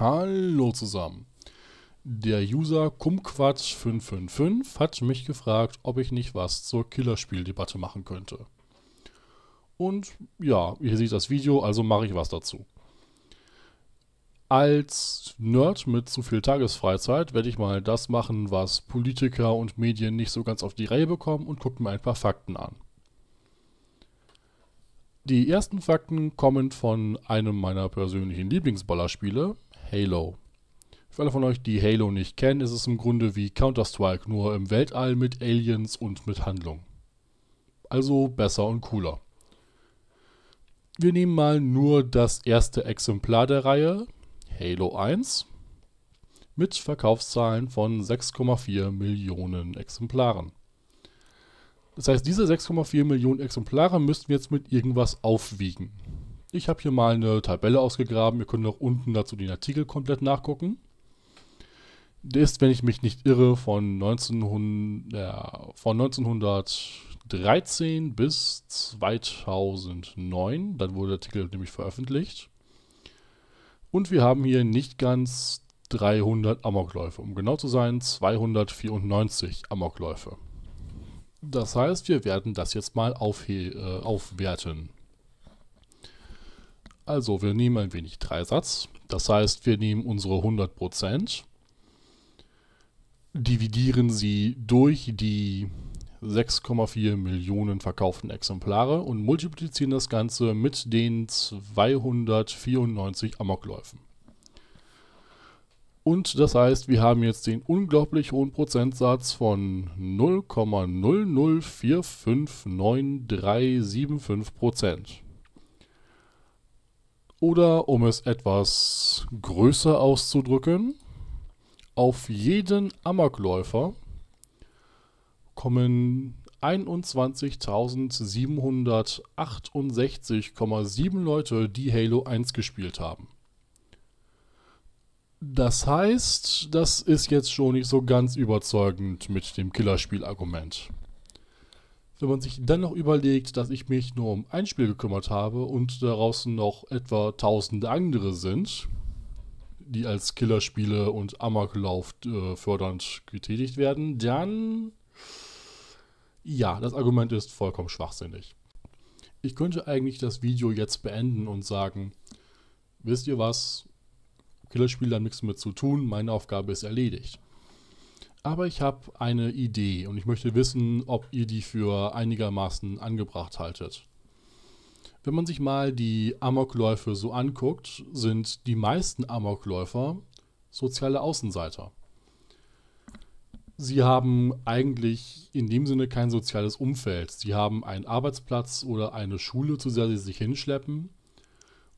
Hallo zusammen. Der User kumquat 555 hat mich gefragt, ob ich nicht was zur Killerspieldebatte machen könnte. Und ja, ihr seht das Video, also mache ich was dazu. Als Nerd mit zu viel Tagesfreizeit werde ich mal das machen, was Politiker und Medien nicht so ganz auf die Reihe bekommen und gucke mir ein paar Fakten an. Die ersten Fakten kommen von einem meiner persönlichen Lieblingsballerspiele, Halo. Für alle von euch, die Halo nicht kennen, ist es im Grunde wie Counter-Strike, nur im Weltall mit Aliens und mit Handlung. Also besser und cooler. Wir nehmen mal nur das erste Exemplar der Reihe, Halo 1, mit Verkaufszahlen von 6,4 Millionen Exemplaren. Das heißt, diese 6,4 Millionen Exemplare müssten wir jetzt mit irgendwas aufwiegen. Ich habe hier mal eine Tabelle ausgegraben. Ihr könnt noch unten dazu den Artikel komplett nachgucken. Der ist, wenn ich mich nicht irre, von, 1900, äh, von 1913 bis 2009. Dann wurde der Artikel nämlich veröffentlicht. Und wir haben hier nicht ganz 300 Amokläufe. Um genau zu sein, 294 Amokläufe. Das heißt, wir werden das jetzt mal äh, aufwerten. Also wir nehmen ein wenig Dreisatz. Das heißt, wir nehmen unsere 100%, dividieren sie durch die 6,4 Millionen verkauften Exemplare und multiplizieren das Ganze mit den 294 Amokläufen. Und das heißt, wir haben jetzt den unglaublich hohen Prozentsatz von 0,0045937 oder um es etwas größer auszudrücken, auf jeden Amokläufer kommen 21.768,7 Leute, die Halo 1 gespielt haben. Das heißt, das ist jetzt schon nicht so ganz überzeugend mit dem Killerspiel-Argument. Wenn man sich dann noch überlegt, dass ich mich nur um ein Spiel gekümmert habe und daraus noch etwa tausende andere sind, die als Killerspiele und Amoklauf äh, fördernd getätigt werden, dann ja, das Argument ist vollkommen schwachsinnig. Ich könnte eigentlich das Video jetzt beenden und sagen, wisst ihr was, Killerspiele haben nichts mehr zu tun, meine Aufgabe ist erledigt aber ich habe eine Idee und ich möchte wissen, ob ihr die für einigermaßen angebracht haltet. Wenn man sich mal die Amokläufe so anguckt, sind die meisten Amokläufer soziale Außenseiter. Sie haben eigentlich in dem Sinne kein soziales Umfeld. Sie haben einen Arbeitsplatz oder eine Schule, zu der sie sich hinschleppen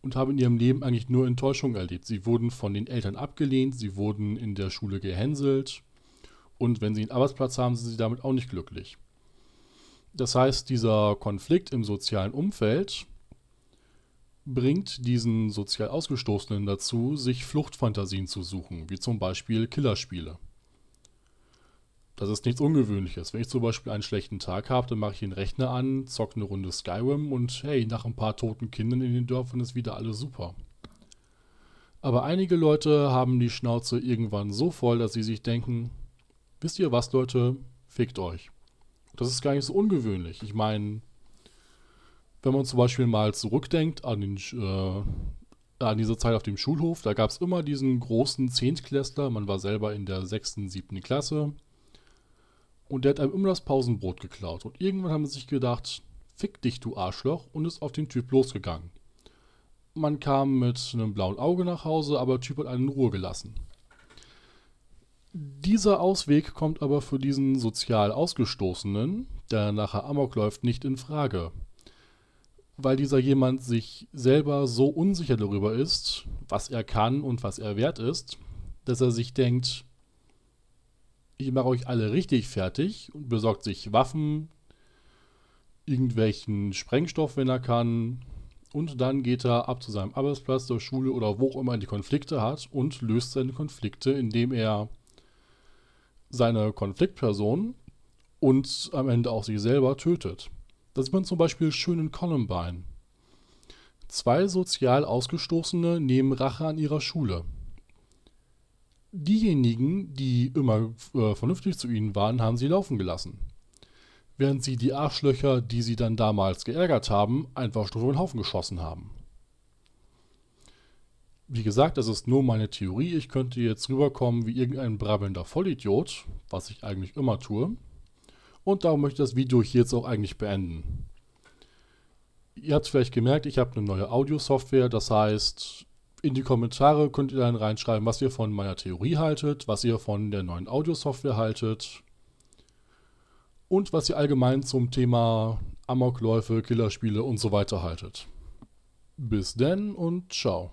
und haben in ihrem Leben eigentlich nur Enttäuschung erlebt. Sie wurden von den Eltern abgelehnt, sie wurden in der Schule gehänselt, und wenn sie einen Arbeitsplatz haben, sind sie damit auch nicht glücklich. Das heißt, dieser Konflikt im sozialen Umfeld bringt diesen sozial Ausgestoßenen dazu, sich Fluchtfantasien zu suchen, wie zum Beispiel Killerspiele. Das ist nichts Ungewöhnliches. Wenn ich zum Beispiel einen schlechten Tag habe, dann mache ich den Rechner an, zocke eine Runde Skyrim und hey, nach ein paar toten Kindern in den Dörfern ist wieder alles super. Aber einige Leute haben die Schnauze irgendwann so voll, dass sie sich denken, wisst ihr was, Leute, fickt euch. Das ist gar nicht so ungewöhnlich. Ich meine, wenn man zum Beispiel mal zurückdenkt an, den, äh, an diese Zeit auf dem Schulhof, da gab es immer diesen großen Zehntklässler, man war selber in der sechsten, siebten Klasse. Und der hat einem immer das Pausenbrot geklaut. Und irgendwann haben sie sich gedacht, fick dich, du Arschloch, und ist auf den Typ losgegangen. Man kam mit einem blauen Auge nach Hause, aber der Typ hat einen in Ruhe gelassen. Dieser Ausweg kommt aber für diesen sozial Ausgestoßenen, der nachher Amok läuft, nicht in Frage. Weil dieser jemand sich selber so unsicher darüber ist, was er kann und was er wert ist, dass er sich denkt, ich mache euch alle richtig fertig und besorgt sich Waffen, irgendwelchen Sprengstoff, wenn er kann. Und dann geht er ab zu seinem Arbeitsplatz, zur Schule oder wo auch immer er die Konflikte hat und löst seine Konflikte, indem er seine Konfliktperson und am Ende auch sich selber tötet. Das sieht man zum Beispiel schön in Columbine. Zwei sozial Ausgestoßene nehmen Rache an ihrer Schule. Diejenigen, die immer äh, vernünftig zu ihnen waren, haben sie laufen gelassen. Während sie die Arschlöcher, die sie dann damals geärgert haben, einfach stumpf in den Haufen geschossen haben wie gesagt, das ist nur meine Theorie. Ich könnte jetzt rüberkommen wie irgendein brabbelnder Vollidiot, was ich eigentlich immer tue. Und darum möchte ich das Video hier jetzt auch eigentlich beenden. Ihr habt vielleicht gemerkt, ich habe eine neue Audio-Software. Das heißt, in die Kommentare könnt ihr dann reinschreiben, was ihr von meiner Theorie haltet, was ihr von der neuen Audio-Software haltet und was ihr allgemein zum Thema Amokläufe, Killerspiele und so weiter haltet. Bis denn und ciao.